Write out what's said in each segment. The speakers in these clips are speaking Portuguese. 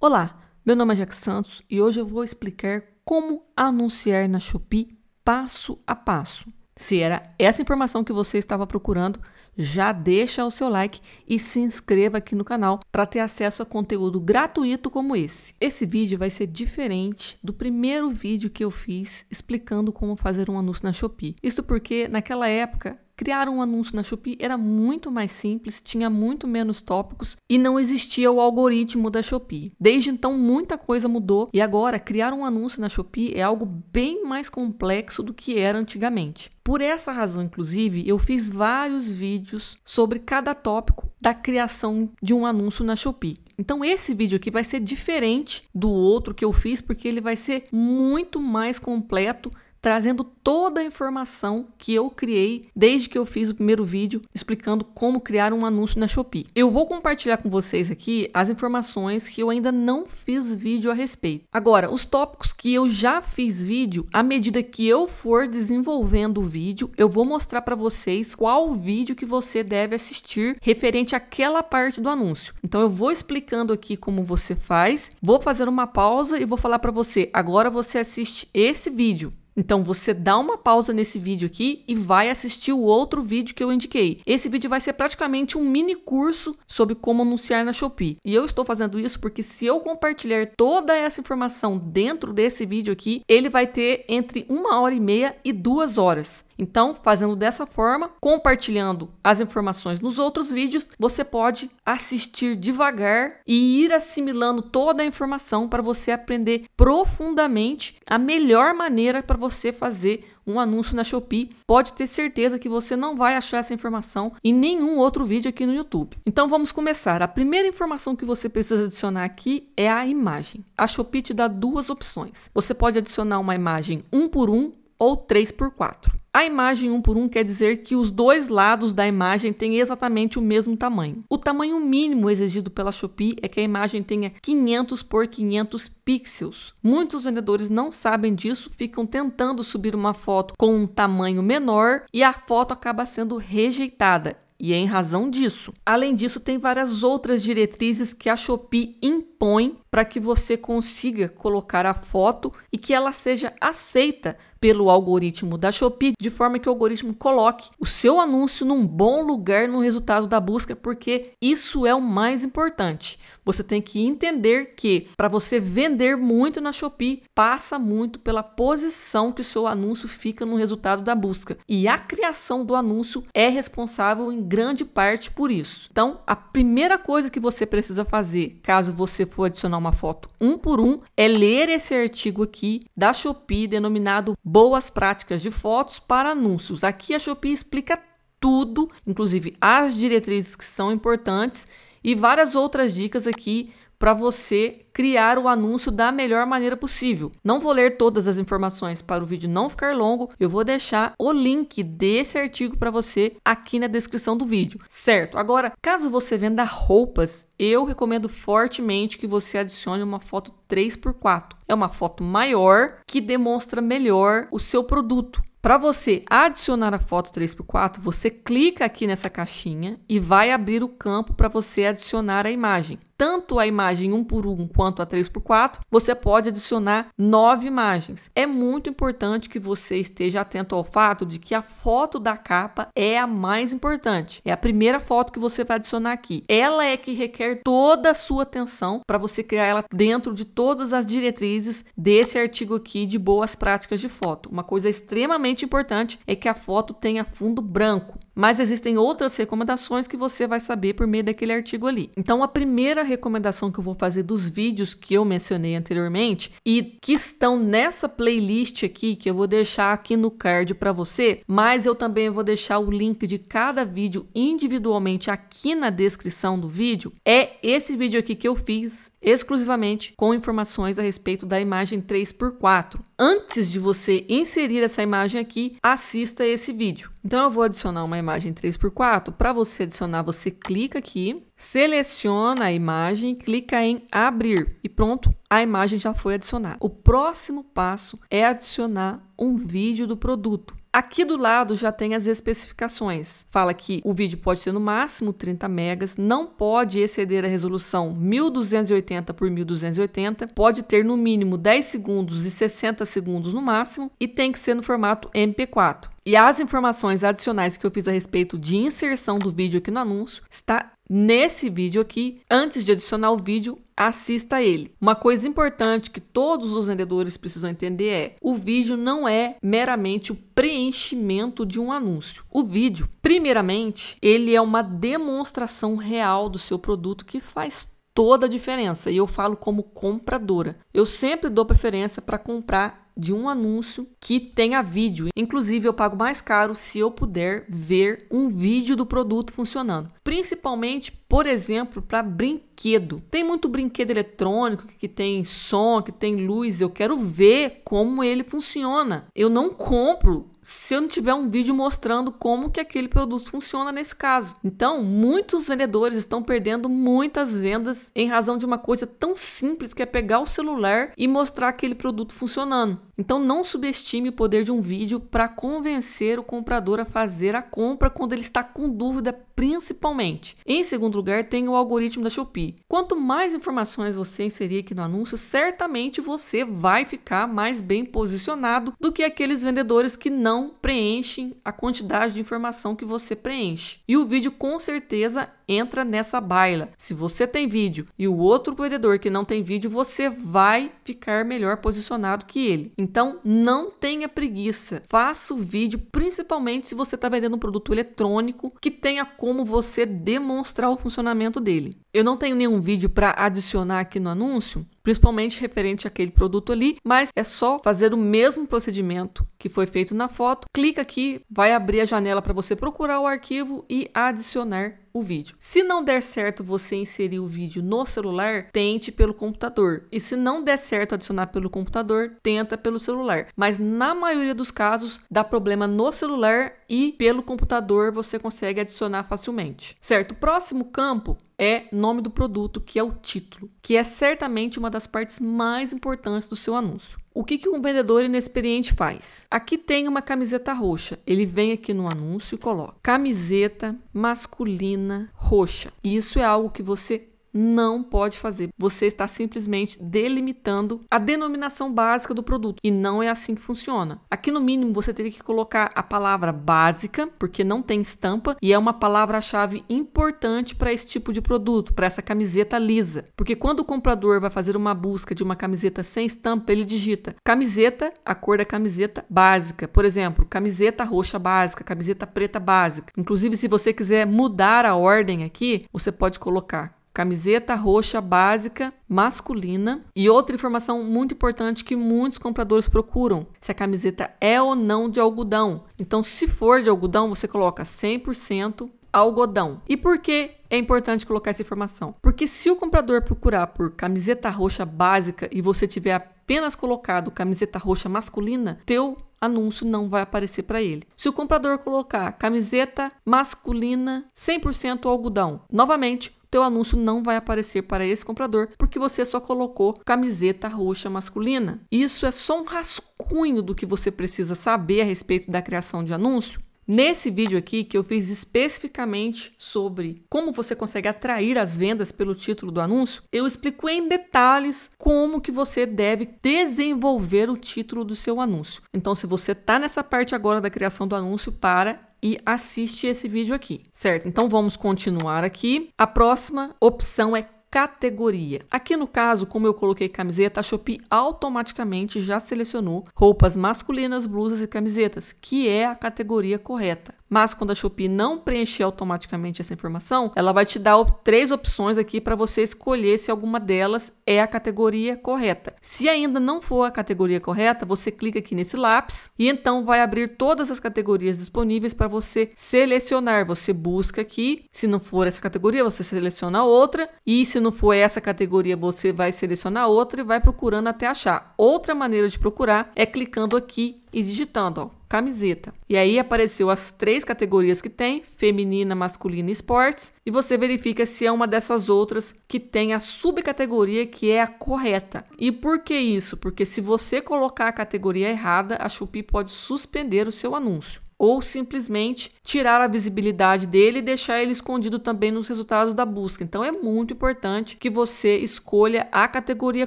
Olá, meu nome é Jack Santos e hoje eu vou explicar como anunciar na Shopee passo a passo. Se era essa informação que você estava procurando, já deixa o seu like e se inscreva aqui no canal para ter acesso a conteúdo gratuito como esse. Esse vídeo vai ser diferente do primeiro vídeo que eu fiz explicando como fazer um anúncio na Shopee. Isso porque naquela época Criar um anúncio na Shopee era muito mais simples, tinha muito menos tópicos e não existia o algoritmo da Shopee. Desde então, muita coisa mudou e agora criar um anúncio na Shopee é algo bem mais complexo do que era antigamente. Por essa razão, inclusive, eu fiz vários vídeos sobre cada tópico da criação de um anúncio na Shopee. Então, esse vídeo aqui vai ser diferente do outro que eu fiz, porque ele vai ser muito mais completo trazendo toda a informação que eu criei desde que eu fiz o primeiro vídeo explicando como criar um anúncio na Shopee. Eu vou compartilhar com vocês aqui as informações que eu ainda não fiz vídeo a respeito. Agora, os tópicos que eu já fiz vídeo, à medida que eu for desenvolvendo o vídeo, eu vou mostrar para vocês qual vídeo que você deve assistir referente àquela parte do anúncio. Então eu vou explicando aqui como você faz, vou fazer uma pausa e vou falar para você, agora você assiste esse vídeo. Então você dá uma pausa nesse vídeo aqui e vai assistir o outro vídeo que eu indiquei. Esse vídeo vai ser praticamente um mini curso sobre como anunciar na Shopee. E eu estou fazendo isso porque se eu compartilhar toda essa informação dentro desse vídeo aqui, ele vai ter entre uma hora e meia e duas horas. Então, fazendo dessa forma, compartilhando as informações nos outros vídeos, você pode assistir devagar e ir assimilando toda a informação para você aprender profundamente a melhor maneira para você fazer um anúncio na Shopee. Pode ter certeza que você não vai achar essa informação em nenhum outro vídeo aqui no YouTube. Então vamos começar. A primeira informação que você precisa adicionar aqui é a imagem. A Shopee te dá duas opções. Você pode adicionar uma imagem um por um ou 3 por 4. A imagem 1 por 1 quer dizer que os dois lados da imagem têm exatamente o mesmo tamanho. O tamanho mínimo exigido pela Shopee é que a imagem tenha 500 por 500 pixels. Muitos vendedores não sabem disso, ficam tentando subir uma foto com um tamanho menor e a foto acaba sendo rejeitada e é em razão disso. Além disso, tem várias outras diretrizes que a Shopee impõe para que você consiga colocar a foto e que ela seja aceita pelo algoritmo da Shopee, de forma que o algoritmo coloque o seu anúncio num bom lugar no resultado da busca, porque isso é o mais importante. Você tem que entender que para você vender muito na Shopee, passa muito pela posição que o seu anúncio fica no resultado da busca. E a criação do anúncio é responsável em grande parte por isso. Então, a primeira coisa que você precisa fazer, caso você for adicionar uma foto um por um, é ler esse artigo aqui da Shopee denominado boas práticas de fotos para anúncios. Aqui a Shopee explica tudo, inclusive as diretrizes que são importantes e várias outras dicas aqui para você criar o anúncio da melhor maneira possível. Não vou ler todas as informações para o vídeo não ficar longo, eu vou deixar o link desse artigo para você aqui na descrição do vídeo, certo? Agora, caso você venda roupas, eu recomendo fortemente que você adicione uma foto 3x4. É uma foto maior que demonstra melhor o seu produto. Para você adicionar a foto 3x4, você clica aqui nessa caixinha e vai abrir o campo para você adicionar a imagem tanto a imagem 1 por 1 quanto a 3 por 4, você pode adicionar nove imagens. É muito importante que você esteja atento ao fato de que a foto da capa é a mais importante. É a primeira foto que você vai adicionar aqui. Ela é que requer toda a sua atenção para você criar ela dentro de todas as diretrizes desse artigo aqui de boas práticas de foto. Uma coisa extremamente importante é que a foto tenha fundo branco mas existem outras recomendações que você vai saber por meio daquele artigo ali. Então, a primeira recomendação que eu vou fazer dos vídeos que eu mencionei anteriormente e que estão nessa playlist aqui, que eu vou deixar aqui no card para você, mas eu também vou deixar o link de cada vídeo individualmente aqui na descrição do vídeo, é esse vídeo aqui que eu fiz exclusivamente com informações a respeito da imagem 3x4. Antes de você inserir essa imagem aqui, assista esse vídeo. Então eu vou adicionar uma imagem 3x4. Para você adicionar, você clica aqui, seleciona a imagem, clica em abrir e pronto, a imagem já foi adicionada. O próximo passo é adicionar um vídeo do produto. Aqui do lado já tem as especificações. Fala que o vídeo pode ter no máximo 30 megas, não pode exceder a resolução 1280 por 1280, pode ter no mínimo 10 segundos e 60 segundos no máximo e tem que ser no formato MP4. E as informações adicionais que eu fiz a respeito de inserção do vídeo aqui no anúncio está Nesse vídeo aqui, antes de adicionar o vídeo, assista ele. Uma coisa importante que todos os vendedores precisam entender é: o vídeo não é meramente o preenchimento de um anúncio. O vídeo, primeiramente, ele é uma demonstração real do seu produto que faz toda a diferença. E eu falo como compradora. Eu sempre dou preferência para comprar de um anúncio que tenha vídeo. Inclusive, eu pago mais caro se eu puder ver um vídeo do produto funcionando. Principalmente, por exemplo, para brinquedo. Tem muito brinquedo eletrônico que tem som, que tem luz. Eu quero ver como ele funciona. Eu não compro se eu não tiver um vídeo mostrando como que aquele produto funciona nesse caso. Então, muitos vendedores estão perdendo muitas vendas em razão de uma coisa tão simples que é pegar o celular e mostrar aquele produto funcionando. Então não subestime o poder de um vídeo para convencer o comprador a fazer a compra quando ele está com dúvida, principalmente. Em segundo lugar, tem o algoritmo da Shopee. Quanto mais informações você inserir aqui no anúncio, certamente você vai ficar mais bem posicionado do que aqueles vendedores que não preenchem a quantidade de informação que você preenche. E o vídeo com certeza entra nessa baila. Se você tem vídeo e o outro vendedor que não tem vídeo, você vai ficar melhor posicionado que ele. Então, não tenha preguiça. Faça o vídeo, principalmente se você está vendendo um produto eletrônico que tenha como você demonstrar o funcionamento dele. Eu não tenho nenhum vídeo para adicionar aqui no anúncio, principalmente referente àquele produto ali, mas é só fazer o mesmo procedimento que foi feito na foto. Clica aqui, vai abrir a janela para você procurar o arquivo e adicionar o vídeo. Se não der certo você inserir o vídeo no celular, tente pelo computador. E se não der certo adicionar pelo computador, tenta pelo celular. Mas na maioria dos casos, dá problema no celular e pelo computador você consegue adicionar facilmente. Certo? Próximo campo é nome do produto, que é o título, que é certamente uma das partes mais importantes do seu anúncio. O que, que um vendedor inexperiente faz? Aqui tem uma camiseta roxa. Ele vem aqui no anúncio e coloca camiseta masculina roxa. Isso é algo que você não pode fazer. Você está simplesmente delimitando a denominação básica do produto e não é assim que funciona. Aqui no mínimo você teria que colocar a palavra básica, porque não tem estampa e é uma palavra-chave importante para esse tipo de produto, para essa camiseta lisa. Porque quando o comprador vai fazer uma busca de uma camiseta sem estampa, ele digita camiseta, a cor da camiseta básica. Por exemplo, camiseta roxa básica, camiseta preta básica. Inclusive, se você quiser mudar a ordem aqui, você pode colocar camiseta roxa básica masculina. E outra informação muito importante que muitos compradores procuram: se a camiseta é ou não de algodão. Então, se for de algodão, você coloca 100% algodão. E por que é importante colocar essa informação? Porque se o comprador procurar por camiseta roxa básica e você tiver apenas colocado camiseta roxa masculina, teu anúncio não vai aparecer para ele. Se o comprador colocar camiseta masculina 100% algodão, novamente teu anúncio não vai aparecer para esse comprador porque você só colocou camiseta roxa masculina. Isso é só um rascunho do que você precisa saber a respeito da criação de anúncio. Nesse vídeo aqui que eu fiz especificamente sobre como você consegue atrair as vendas pelo título do anúncio, eu explico em detalhes como que você deve desenvolver o título do seu anúncio. Então, se você está nessa parte agora da criação do anúncio, para e assiste esse vídeo aqui, certo? Então vamos continuar aqui. A próxima opção é categoria. Aqui no caso, como eu coloquei camiseta, a Shopee automaticamente já selecionou roupas masculinas, blusas e camisetas, que é a categoria correta. Mas quando a Shopee não preencher automaticamente essa informação, ela vai te dar três opções aqui para você escolher se alguma delas é a categoria correta. Se ainda não for a categoria correta, você clica aqui nesse lápis e então vai abrir todas as categorias disponíveis para você selecionar. Você busca aqui, se não for essa categoria, você seleciona outra e se não for essa categoria, você vai selecionar outra e vai procurando até achar. Outra maneira de procurar é clicando aqui e digitando, ó, camiseta. E aí apareceu as três categorias que tem, feminina, masculina e esportes, e você verifica se é uma dessas outras que tem a subcategoria que é a correta. E por que isso? Porque se você colocar a categoria errada, a Chupi pode suspender o seu anúncio ou simplesmente tirar a visibilidade dele e deixar ele escondido também nos resultados da busca. Então é muito importante que você escolha a categoria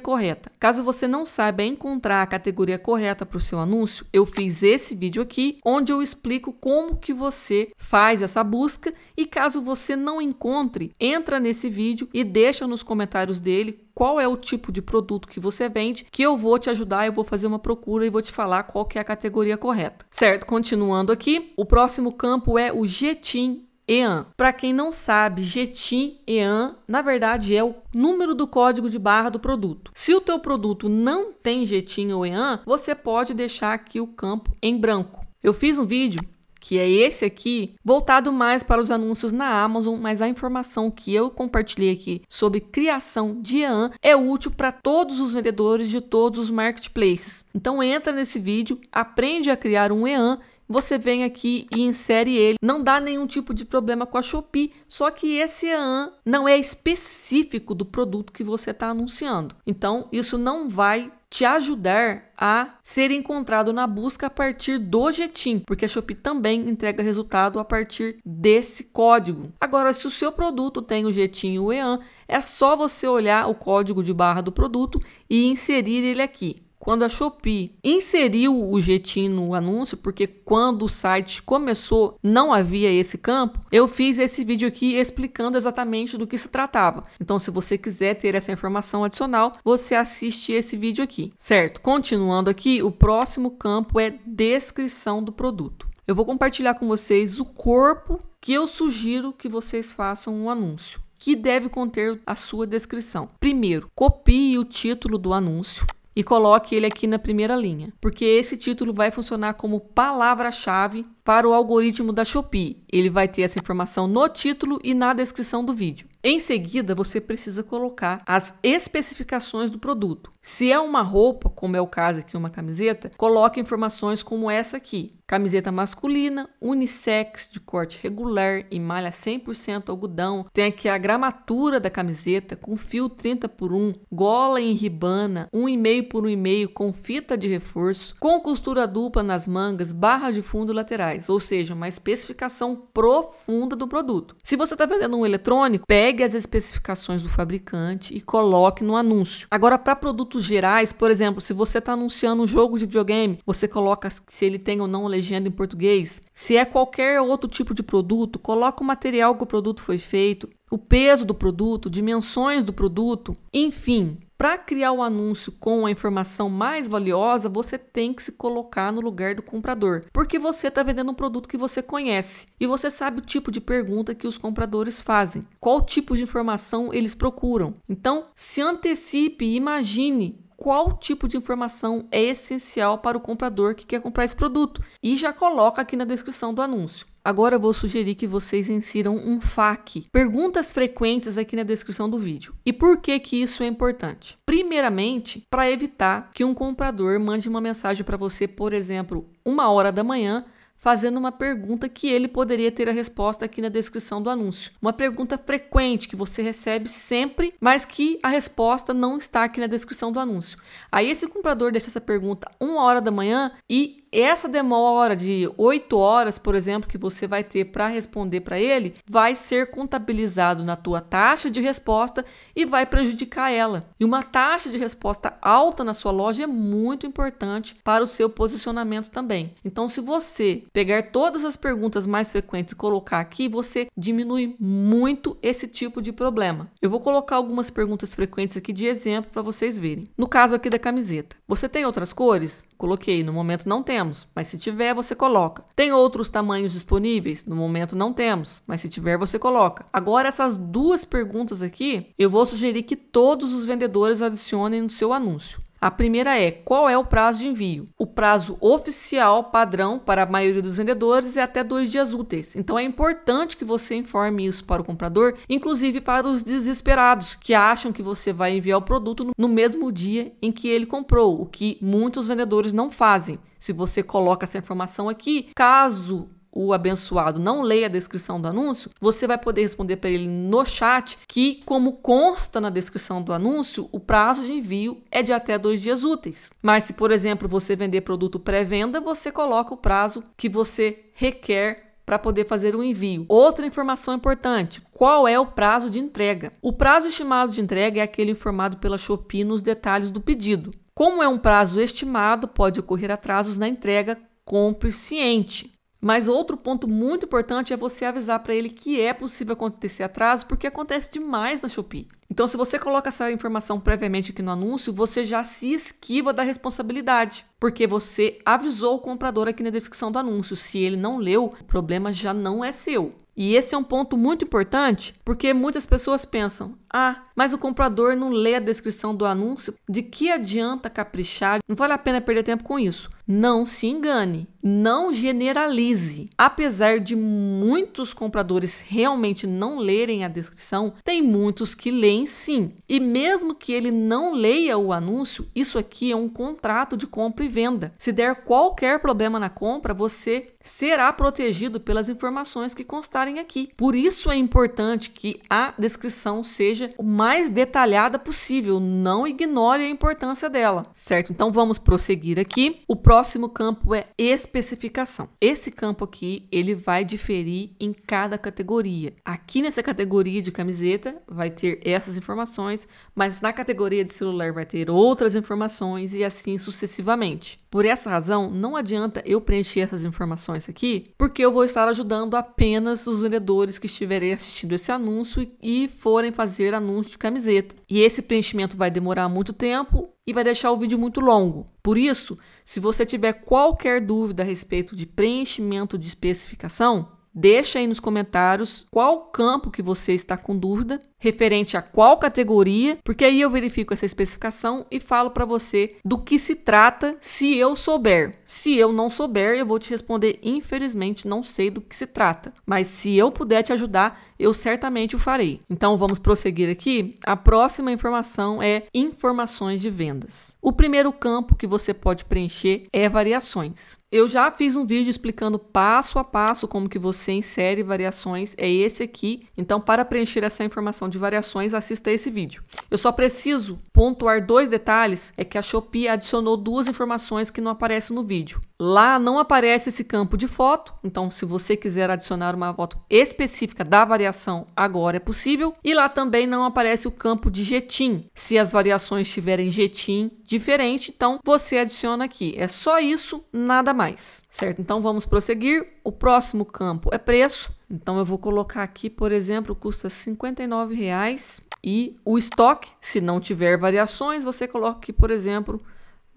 correta. Caso você não saiba encontrar a categoria correta para o seu anúncio, eu fiz esse vídeo aqui onde eu explico como que você faz essa busca e caso você não encontre, entra nesse vídeo e deixa nos comentários dele qual é o tipo de produto que você vende, que eu vou te ajudar, eu vou fazer uma procura e vou te falar qual que é a categoria correta. Certo? Continuando aqui, o próximo campo é o Getim EAN. Para quem não sabe, GTIM EAN, na verdade, é o número do código de barra do produto. Se o teu produto não tem GTIM ou EAN, você pode deixar aqui o campo em branco. Eu fiz um vídeo que é esse aqui, voltado mais para os anúncios na Amazon, mas a informação que eu compartilhei aqui sobre criação de EAN é útil para todos os vendedores de todos os marketplaces. Então entra nesse vídeo, aprende a criar um EAN você vem aqui e insere ele. Não dá nenhum tipo de problema com a Shopee, só que esse EAN não é específico do produto que você está anunciando. Então, isso não vai te ajudar a ser encontrado na busca a partir do Getim, porque a Shopee também entrega resultado a partir desse código. Agora, se o seu produto tem o Getim e o EAN, é só você olhar o código de barra do produto e inserir ele aqui. Quando a Shopee inseriu o Getin no anúncio, porque quando o site começou não havia esse campo, eu fiz esse vídeo aqui explicando exatamente do que se tratava. Então, se você quiser ter essa informação adicional, você assiste esse vídeo aqui, certo? Continuando aqui, o próximo campo é descrição do produto. Eu vou compartilhar com vocês o corpo que eu sugiro que vocês façam um anúncio, que deve conter a sua descrição. Primeiro, copie o título do anúncio e coloque ele aqui na primeira linha, porque esse título vai funcionar como palavra-chave para o algoritmo da Shopee. Ele vai ter essa informação no título e na descrição do vídeo. Em seguida, você precisa colocar as especificações do produto. Se é uma roupa, como é o caso aqui, uma camiseta, coloque informações como essa aqui: camiseta masculina, unissex, de corte regular, em malha 100% algodão. Tem aqui a gramatura da camiseta com fio 30 por 1, gola em ribana, 1,5 por 1,5 com fita de reforço, com costura dupla nas mangas, barra de fundo laterais reais, ou seja, uma especificação profunda do produto. Se você está vendendo um eletrônico, pegue as especificações do fabricante e coloque no anúncio. Agora, para produtos gerais, por exemplo, se você está anunciando um jogo de videogame, você coloca se ele tem ou não legenda em português. Se é qualquer outro tipo de produto, coloca o material que o produto foi feito, o peso do produto, dimensões do produto, enfim. Para criar o anúncio com a informação mais valiosa, você tem que se colocar no lugar do comprador, porque você está vendendo um produto que você conhece e você sabe o tipo de pergunta que os compradores fazem, qual tipo de informação eles procuram. Então, se antecipe, e imagine qual tipo de informação é essencial para o comprador que quer comprar esse produto e já coloca aqui na descrição do anúncio. Agora eu vou sugerir que vocês insiram um FAQ. Perguntas frequentes aqui na descrição do vídeo. E por que que isso é importante? Primeiramente, para evitar que um comprador mande uma mensagem para você, por exemplo, uma hora da manhã, fazendo uma pergunta que ele poderia ter a resposta aqui na descrição do anúncio. Uma pergunta frequente que você recebe sempre, mas que a resposta não está aqui na descrição do anúncio. Aí esse comprador deixa essa pergunta uma hora da manhã e essa demora de oito horas, por exemplo, que você vai ter para responder para ele, vai ser contabilizado na tua taxa de resposta e vai prejudicar ela. E uma taxa de resposta alta na sua loja é muito importante para o seu posicionamento também. Então, se você pegar todas as perguntas mais frequentes e colocar aqui, você diminui muito esse tipo de problema. Eu vou colocar algumas perguntas frequentes aqui de exemplo para vocês verem. No caso aqui da camiseta, você tem outras cores? Coloquei, no momento não tem temos, mas se tiver, você coloca. Tem outros tamanhos disponíveis? No momento não temos, mas se tiver, você coloca. Agora, essas duas perguntas aqui, eu vou sugerir que todos os vendedores adicionem no seu anúncio. A primeira é qual é o prazo de envio. O prazo oficial padrão para a maioria dos vendedores é até dois dias úteis. Então é importante que você informe isso para o comprador, inclusive para os desesperados que acham que você vai enviar o produto no mesmo dia em que ele comprou, o que muitos vendedores não fazem. Se você coloca essa informação aqui, caso o abençoado não leia a descrição do anúncio, você vai poder responder para ele no chat que, como consta na descrição do anúncio, o prazo de envio é de até dois dias úteis. Mas se, por exemplo, você vender produto pré-venda, você coloca o prazo que você requer para poder fazer o envio. Outra informação importante: qual é o prazo de entrega? O prazo estimado de entrega é aquele informado pela Shopee nos detalhes do pedido. Como é um prazo estimado, pode ocorrer atrasos na entrega, compre ciente. Mas outro ponto muito importante é você avisar para ele que é possível acontecer atraso, porque acontece demais na Shopee. Então, se você coloca essa informação previamente aqui no anúncio, você já se esquiva da responsabilidade, porque você avisou o comprador aqui na descrição do anúncio. Se ele não leu, o problema já não é seu. E esse é um ponto muito importante, porque muitas pessoas pensam: ah, mas o comprador não lê a descrição do anúncio, de que adianta caprichar? Não vale a pena perder tempo com isso. Não se engane, não generalize. Apesar de muitos compradores realmente não lerem a descrição, tem muitos que leem sim. E mesmo que ele não leia o anúncio, isso aqui é um contrato de compra e venda. Se der qualquer problema na compra, você será protegido pelas informações que constarem aqui. Por isso é importante que a descrição seja o mais detalhada possível. Não ignore a importância dela, certo? Então vamos prosseguir aqui. O próximo próximo campo é especificação. Esse campo aqui, ele vai diferir em cada categoria. Aqui nessa categoria de camiseta vai ter essas informações, mas na categoria de celular vai ter outras informações e assim sucessivamente. Por essa razão, não adianta eu preencher essas informações aqui, porque eu vou estar ajudando apenas os vendedores que estiverem assistindo esse anúncio e forem fazer anúncio de camiseta. E esse preenchimento vai demorar muito tempo e vai deixar o vídeo muito longo. Por isso, se você tiver qualquer dúvida a respeito de preenchimento de especificação, deixa aí nos comentários qual campo que você está com dúvida referente a qual categoria, porque aí eu verifico essa especificação e falo para você do que se trata, se eu souber. Se eu não souber, eu vou te responder, infelizmente, não sei do que se trata, mas se eu puder te ajudar, eu certamente o farei. Então vamos prosseguir aqui. A próxima informação é informações de vendas. O primeiro campo que você pode preencher é variações. Eu já fiz um vídeo explicando passo a passo como que você insere variações, é esse aqui. Então para preencher essa informação de variações, assista esse vídeo. Eu só preciso pontuar dois detalhes, é que a Shopee adicionou duas informações que não aparecem no vídeo. Lá não aparece esse campo de foto, então se você quiser adicionar uma foto específica da variação, agora é possível. E lá também não aparece o campo de jetim. Se as variações tiverem jetim, diferente, então você adiciona aqui. É só isso, nada mais, certo? Então vamos prosseguir. O próximo campo é preço. Então eu vou colocar aqui, por exemplo, custa R$ 59,00 e o estoque, se não tiver variações, você coloca aqui, por exemplo,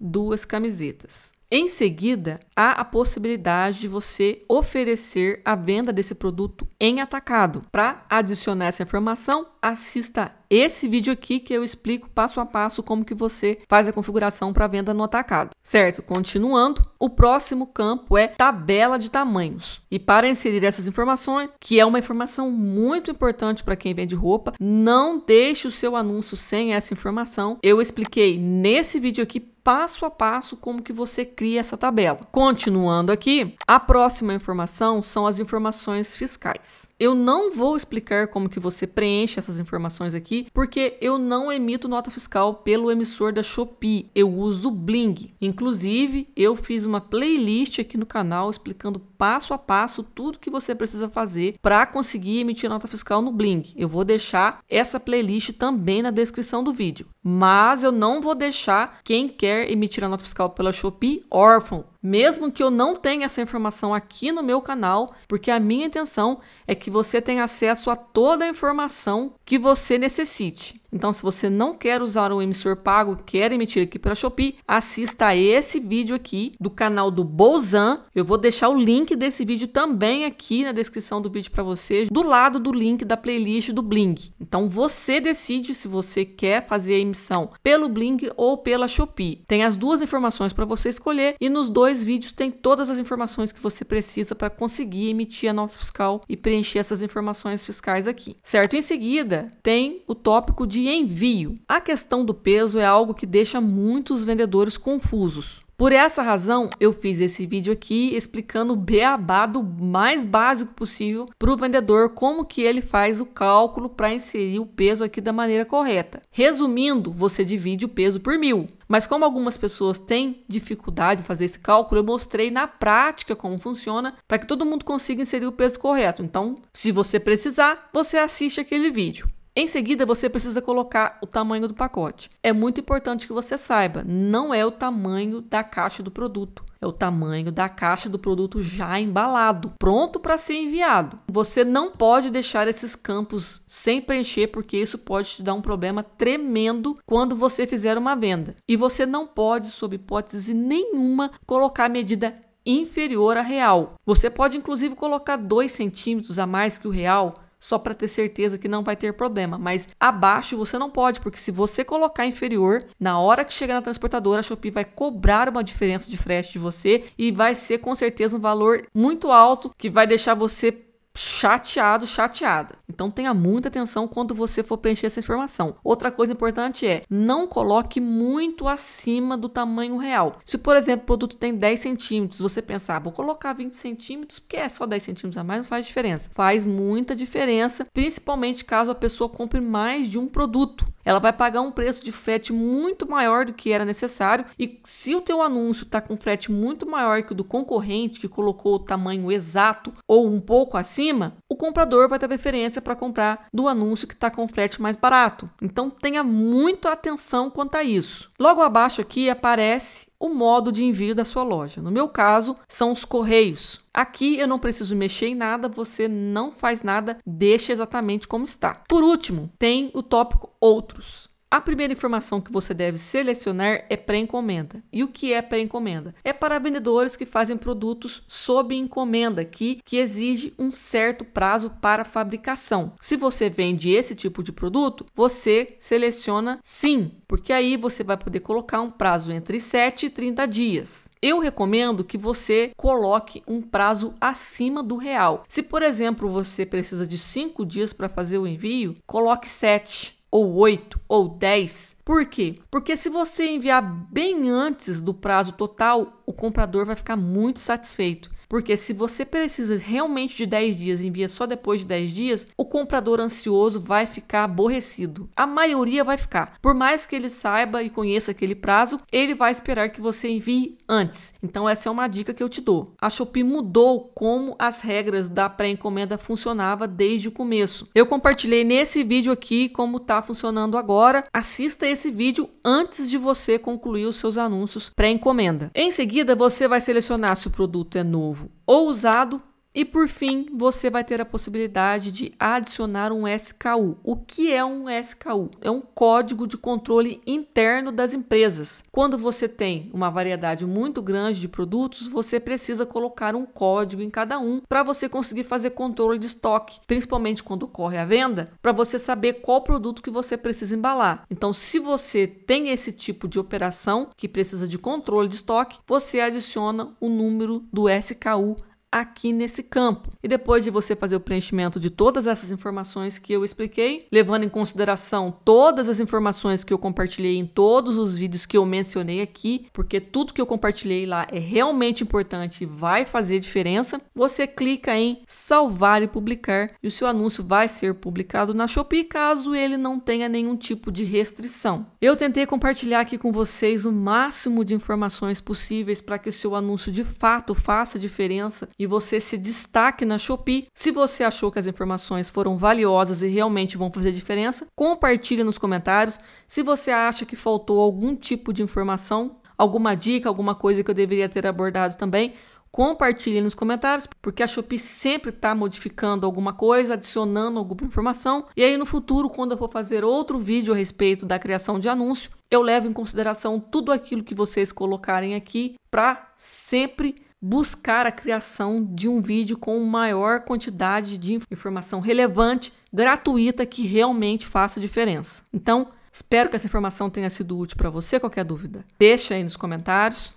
duas camisetas. Em seguida, há a possibilidade de você oferecer a venda desse produto em atacado. Para adicionar essa informação, assista esse vídeo aqui que eu explico passo a passo como que você faz a configuração para venda no atacado. Certo? Continuando, o próximo campo é tabela de tamanhos. E para inserir essas informações, que é uma informação muito importante para quem vende roupa, não deixe o seu anúncio sem essa informação. Eu expliquei nesse vídeo aqui passo a passo como que você cria essa tabela. Continuando aqui, a próxima informação são as informações fiscais. Eu não vou explicar como que você preenche essas essas informações aqui, porque eu não emito nota fiscal pelo emissor da Shopee, eu uso o Bling. Inclusive, eu fiz uma playlist aqui no canal explicando passo a passo tudo que você precisa fazer para conseguir emitir nota fiscal no Bling. Eu vou deixar essa playlist também na descrição do vídeo mas eu não vou deixar quem quer emitir a nota fiscal pela Shopee órfão, mesmo que eu não tenha essa informação aqui no meu canal, porque a minha intenção é que você tenha acesso a toda a informação que você necessite. Então, se você não quer usar um emissor pago, quer emitir aqui para Shopee, assista a esse vídeo aqui do canal do Bolzan. Eu vou deixar o link desse vídeo também aqui na descrição do vídeo para vocês, do lado do link da playlist do Blink. Então, você decide se você quer fazer a emissão pelo Blink ou pela Shopee. Tem as duas informações para você escolher e nos dois vídeos tem todas as informações que você precisa para conseguir emitir a nota fiscal e preencher essas informações fiscais aqui. Certo? Em seguida, tem o tópico de envio. A questão do peso é algo que deixa muitos vendedores confusos. Por essa razão, eu fiz esse vídeo aqui explicando o beabá do mais básico possível para o vendedor como que ele faz o cálculo para inserir o peso aqui da maneira correta. Resumindo, você divide o peso por mil. Mas como algumas pessoas têm dificuldade de fazer esse cálculo, eu mostrei na prática como funciona para que todo mundo consiga inserir o peso correto. Então, se você precisar, você assiste aquele vídeo. Em seguida, você precisa colocar o tamanho do pacote. É muito importante que você saiba, não é o tamanho da caixa do produto, é o tamanho da caixa do produto já embalado, pronto para ser enviado. Você não pode deixar esses campos sem preencher, porque isso pode te dar um problema tremendo quando você fizer uma venda. E você não pode, sob hipótese nenhuma, colocar a medida inferior à real. Você pode, inclusive, colocar 2 centímetros a mais que o real só para ter certeza que não vai ter problema. Mas abaixo você não pode, porque se você colocar inferior, na hora que chegar na transportadora, a Shopee vai cobrar uma diferença de frete de você e vai ser com certeza um valor muito alto que vai deixar você chateado, chateada. Então tenha muita atenção quando você for preencher essa informação. Outra coisa importante é não coloque muito acima do tamanho real. Se, por exemplo, o produto tem 10 centímetros, você pensar, ah, vou colocar 20 centímetros, porque é só 10 centímetros a mais, não faz diferença. Faz muita diferença, principalmente caso a pessoa compre mais de um produto ela vai pagar um preço de frete muito maior do que era necessário e se o teu anúncio está com frete muito maior que o do concorrente que colocou o tamanho exato ou um pouco acima, o comprador vai ter preferência para comprar do anúncio que está com frete mais barato. Então tenha muita atenção quanto a isso. Logo abaixo aqui aparece o modo de envio da sua loja. No meu caso, são os correios. Aqui eu não preciso mexer em nada, você não faz nada, deixa exatamente como está. Por último, tem o tópico outros. A primeira informação que você deve selecionar é pré-encomenda. E o que é pré-encomenda? É para vendedores que fazem produtos sob encomenda, que, que exige um certo prazo para fabricação. Se você vende esse tipo de produto, você seleciona sim, porque aí você vai poder colocar um prazo entre 7 e 30 dias. Eu recomendo que você coloque um prazo acima do real. Se, por exemplo, você precisa de 5 dias para fazer o envio, coloque 7 ou 8 ou 10. Por quê? Porque se você enviar bem antes do prazo total, o comprador vai ficar muito satisfeito. Porque se você precisa realmente de 10 dias e envia só depois de 10 dias, o comprador ansioso vai ficar aborrecido. A maioria vai ficar. Por mais que ele saiba e conheça aquele prazo, ele vai esperar que você envie antes. Então essa é uma dica que eu te dou. A Shopee mudou como as regras da pré-encomenda funcionava desde o começo. Eu compartilhei nesse vídeo aqui como está funcionando agora. Assista esse vídeo antes de você concluir os seus anúncios pré-encomenda. Em seguida, você vai selecionar se o produto é novo novo, usado. E por fim, você vai ter a possibilidade de adicionar um SKU. O que é um SKU? É um código de controle interno das empresas. Quando você tem uma variedade muito grande de produtos, você precisa colocar um código em cada um para você conseguir fazer controle de estoque, principalmente quando ocorre a venda, para você saber qual produto que você precisa embalar. Então, se você tem esse tipo de operação que precisa de controle de estoque, você adiciona o número do SKU aqui nesse campo. E depois de você fazer o preenchimento de todas essas informações que eu expliquei, levando em consideração todas as informações que eu compartilhei em todos os vídeos que eu mencionei aqui, porque tudo que eu compartilhei lá é realmente importante e vai fazer diferença, você clica em salvar e publicar e o seu anúncio vai ser publicado na Shopee caso ele não tenha nenhum tipo de restrição. Eu tentei compartilhar aqui com vocês o máximo de informações possíveis para que o seu anúncio de fato faça diferença e você se destaque na Shopee. Se você achou que as informações foram valiosas e realmente vão fazer diferença, compartilhe nos comentários. Se você acha que faltou algum tipo de informação, alguma dica, alguma coisa que eu deveria ter abordado também, compartilhe nos comentários, porque a Shopee sempre está modificando alguma coisa, adicionando alguma informação. E aí no futuro, quando eu for fazer outro vídeo a respeito da criação de anúncio, eu levo em consideração tudo aquilo que vocês colocarem aqui para sempre buscar a criação de um vídeo com maior quantidade de informação relevante, gratuita, que realmente faça diferença. Então, espero que essa informação tenha sido útil para você. Qualquer dúvida, deixa aí nos comentários.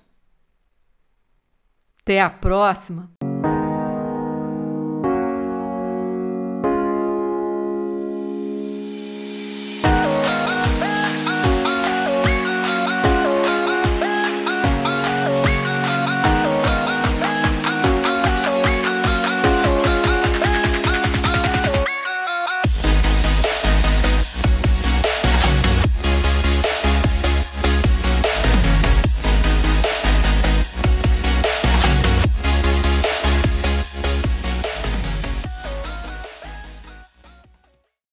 Até a próxima!